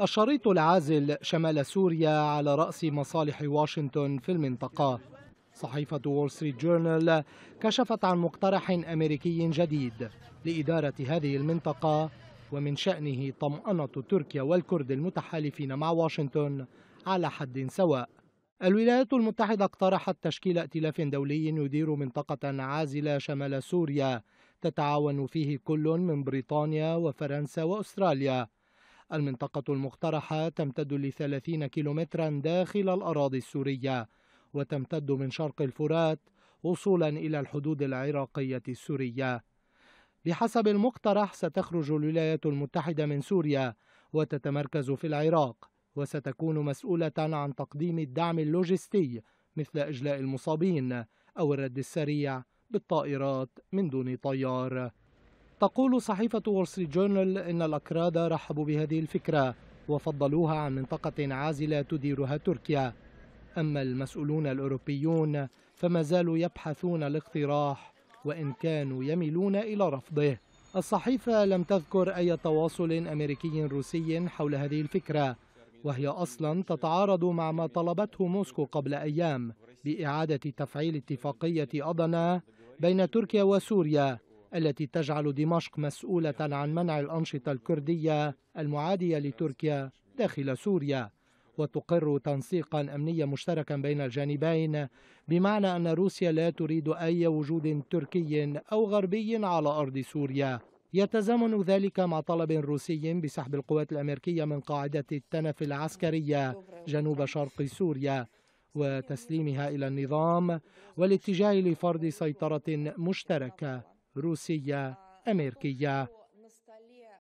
الشريط العازل شمال سوريا على رأس مصالح واشنطن في المنطقة صحيفة وول ستريت جورنال كشفت عن مقترح أمريكي جديد لإدارة هذه المنطقة ومن شأنه طمأنة تركيا والكرد المتحالفين مع واشنطن على حد سواء الولايات المتحدة اقترحت تشكيل ائتلاف دولي يدير منطقة عازلة شمال سوريا تتعاون فيه كل من بريطانيا وفرنسا وأستراليا المنطقة المقترحة تمتد لثلاثين كيلومترا داخل الأراضي السورية وتمتد من شرق الفرات وصولا إلى الحدود العراقية السورية بحسب المقترح ستخرج الولايات المتحدة من سوريا وتتمركز في العراق وستكون مسؤولة عن تقديم الدعم اللوجستي مثل إجلاء المصابين أو الرد السريع بالطائرات من دون طيار تقول صحيفة وول جورنال إن الأكراد رحبوا بهذه الفكرة وفضلوها عن منطقة عازلة تديرها تركيا أما المسؤولون الأوروبيون فما زالوا يبحثون الاقتراح وإن كانوا يميلون إلى رفضه الصحيفة لم تذكر أي تواصل أمريكي روسي حول هذه الفكرة وهي أصلا تتعارض مع ما طلبته موسكو قبل أيام بإعادة تفعيل اتفاقية أضنا بين تركيا وسوريا التي تجعل دمشق مسؤولة عن منع الأنشطة الكردية المعادية لتركيا داخل سوريا وتقر تنسيقا أمنيا مشتركا بين الجانبين بمعنى أن روسيا لا تريد أي وجود تركي أو غربي على أرض سوريا يتزامن ذلك مع طلب روسي بسحب القوات الأمريكية من قاعدة التنف العسكرية جنوب شرق سوريا وتسليمها إلى النظام والاتجاه لفرض سيطرة مشتركة Rusia, América...